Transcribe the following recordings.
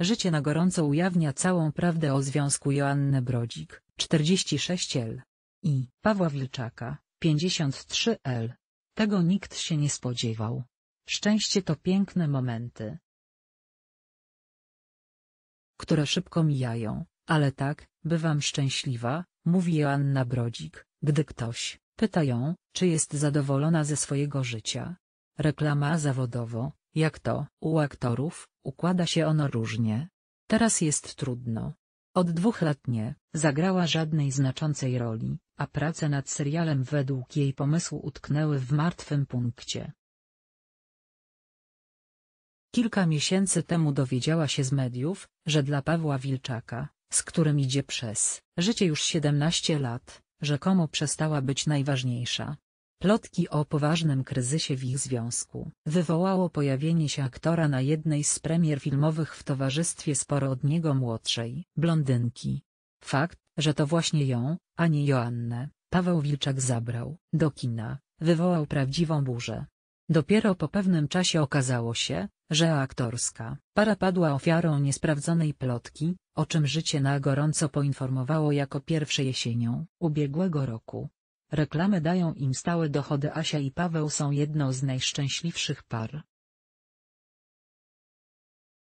Życie na gorąco ujawnia całą prawdę o związku Joanny Brodzik, 46L i Pawła Wilczaka, 53L. Tego nikt się nie spodziewał. Szczęście to piękne momenty, które szybko mijają, ale tak, bywam szczęśliwa, mówi Joanna Brodzik, gdy ktoś pyta ją, czy jest zadowolona ze swojego życia. Reklama zawodowo, jak to? U aktorów układa się ono różnie. Teraz jest trudno. Od dwóch lat nie zagrała żadnej znaczącej roli, a prace nad serialem według jej pomysłu utknęły w martwym punkcie. Kilka miesięcy temu dowiedziała się z mediów, że dla Pawła Wilczaka, z którym idzie przez życie już 17 lat, rzekomo przestała być najważniejsza. Plotki o poważnym kryzysie w ich związku wywołało pojawienie się aktora na jednej z premier filmowych w towarzystwie sporo od niego młodszej, blondynki. Fakt, że to właśnie ją, a nie Joannę, Paweł Wilczak zabrał do kina, wywołał prawdziwą burzę. Dopiero po pewnym czasie okazało się, że aktorska para padła ofiarą niesprawdzonej plotki, o czym życie na gorąco poinformowało jako pierwsze jesienią ubiegłego roku. Reklamy dają im stałe dochody Asia i Paweł są jedną z najszczęśliwszych par.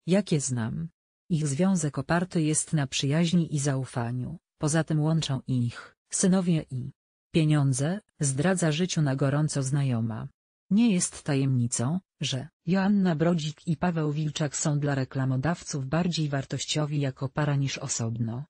Jakie znam. Ich związek oparty jest na przyjaźni i zaufaniu, poza tym łączą ich, synowie i pieniądze, zdradza życiu na gorąco znajoma. Nie jest tajemnicą, że Joanna Brodzik i Paweł Wilczak są dla reklamodawców bardziej wartościowi jako para niż osobno.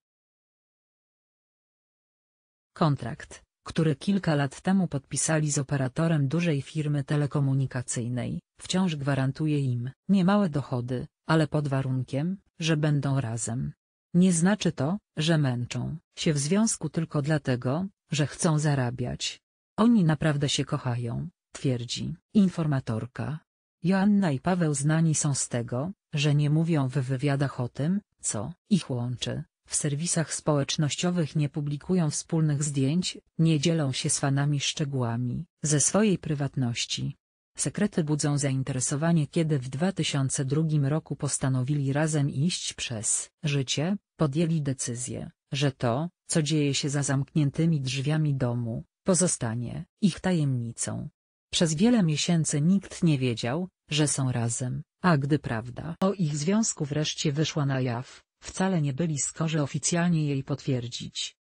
Kontrakt który kilka lat temu podpisali z operatorem dużej firmy telekomunikacyjnej, wciąż gwarantuje im niemałe dochody, ale pod warunkiem, że będą razem. Nie znaczy to, że męczą się w związku tylko dlatego, że chcą zarabiać. Oni naprawdę się kochają, twierdzi informatorka. Joanna i Paweł znani są z tego, że nie mówią w wywiadach o tym, co ich łączy, w serwisach społecznościowych nie publikują wspólnych zdjęć, nie dzielą się z fanami szczegółami ze swojej prywatności. Sekrety budzą zainteresowanie kiedy w 2002 roku postanowili razem iść przez życie, podjęli decyzję, że to, co dzieje się za zamkniętymi drzwiami domu, pozostanie ich tajemnicą. Przez wiele miesięcy nikt nie wiedział, że są razem, a gdy prawda o ich związku wreszcie wyszła na jaw, Wcale nie byli skorzy oficjalnie jej potwierdzić.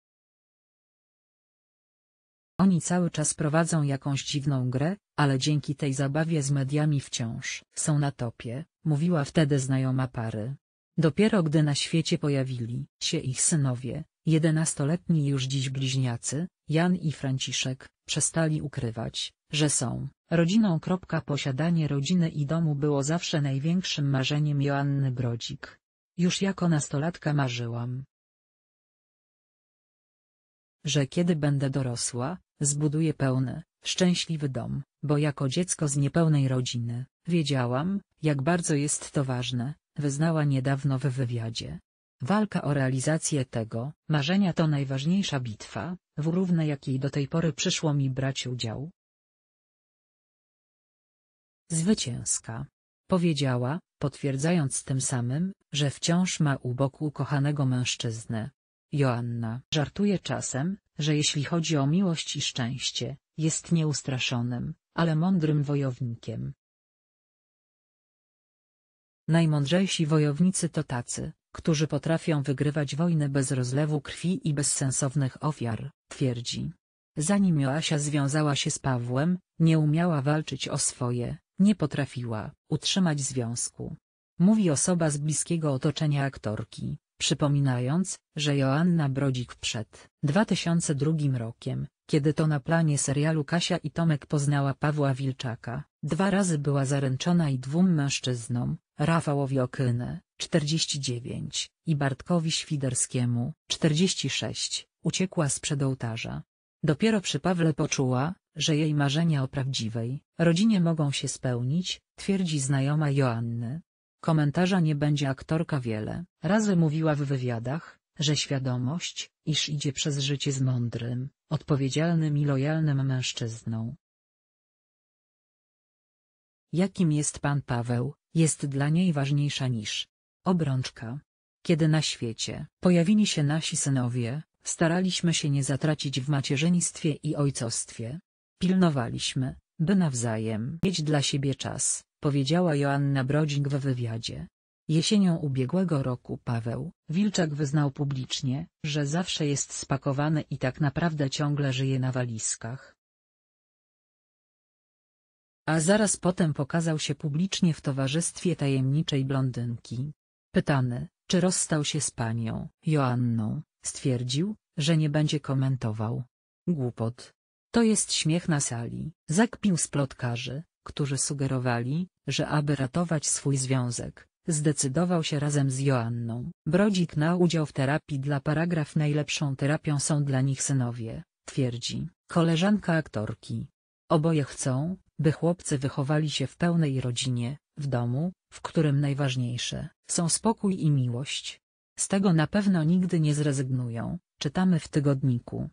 Oni cały czas prowadzą jakąś dziwną grę, ale dzięki tej zabawie z mediami wciąż są na topie, mówiła wtedy znajoma pary. Dopiero gdy na świecie pojawili się ich synowie, jedenastoletni już dziś bliźniacy, Jan i Franciszek, przestali ukrywać, że są rodziną. Posiadanie rodziny i domu było zawsze największym marzeniem Joanny Brodzik. Już jako nastolatka marzyłam, że kiedy będę dorosła, zbuduję pełny, szczęśliwy dom, bo jako dziecko z niepełnej rodziny, wiedziałam, jak bardzo jest to ważne, wyznała niedawno w wywiadzie. Walka o realizację tego marzenia to najważniejsza bitwa, w równej jakiej do tej pory przyszło mi brać udział. Zwycięska Powiedziała, potwierdzając tym samym, że wciąż ma u boku ukochanego mężczyznę. Joanna żartuje czasem, że jeśli chodzi o miłość i szczęście, jest nieustraszonym, ale mądrym wojownikiem. Najmądrzejsi wojownicy to tacy, którzy potrafią wygrywać wojny bez rozlewu krwi i bez sensownych ofiar, twierdzi. Zanim Joasia związała się z Pawłem, nie umiała walczyć o swoje, nie potrafiła utrzymać związku. Mówi osoba z bliskiego otoczenia aktorki, przypominając, że Joanna Brodzik przed 2002 rokiem, kiedy to na planie serialu Kasia i Tomek poznała Pawła Wilczaka, dwa razy była zaręczona i dwóm mężczyznom, Rafałowi Okynę, 49, i Bartkowi Świderskiemu, 46, uciekła sprzed ołtarza. Dopiero przy Pawle poczuła, że jej marzenia o prawdziwej rodzinie mogą się spełnić, twierdzi znajoma Joanny. Komentarza nie będzie aktorka wiele. Razy mówiła w wywiadach, że świadomość, iż idzie przez życie z mądrym, odpowiedzialnym i lojalnym mężczyzną. Jakim jest pan Paweł, jest dla niej ważniejsza niż obrączka. Kiedy na świecie pojawili się nasi synowie, staraliśmy się nie zatracić w macierzyństwie i ojcostwie. Pilnowaliśmy, by nawzajem mieć dla siebie czas, powiedziała Joanna Brodzik w wywiadzie. Jesienią ubiegłego roku Paweł Wilczak wyznał publicznie, że zawsze jest spakowany i tak naprawdę ciągle żyje na walizkach. A zaraz potem pokazał się publicznie w towarzystwie tajemniczej blondynki. Pytany, czy rozstał się z panią Joanną, stwierdził, że nie będzie komentował. Głupot. To jest śmiech na sali, zakpił plotkarzy, którzy sugerowali, że aby ratować swój związek, zdecydował się razem z Joanną. Brodzik na udział w terapii dla paragraf najlepszą terapią są dla nich synowie, twierdzi, koleżanka aktorki. Oboje chcą, by chłopcy wychowali się w pełnej rodzinie, w domu, w którym najważniejsze są spokój i miłość. Z tego na pewno nigdy nie zrezygnują, czytamy w tygodniku.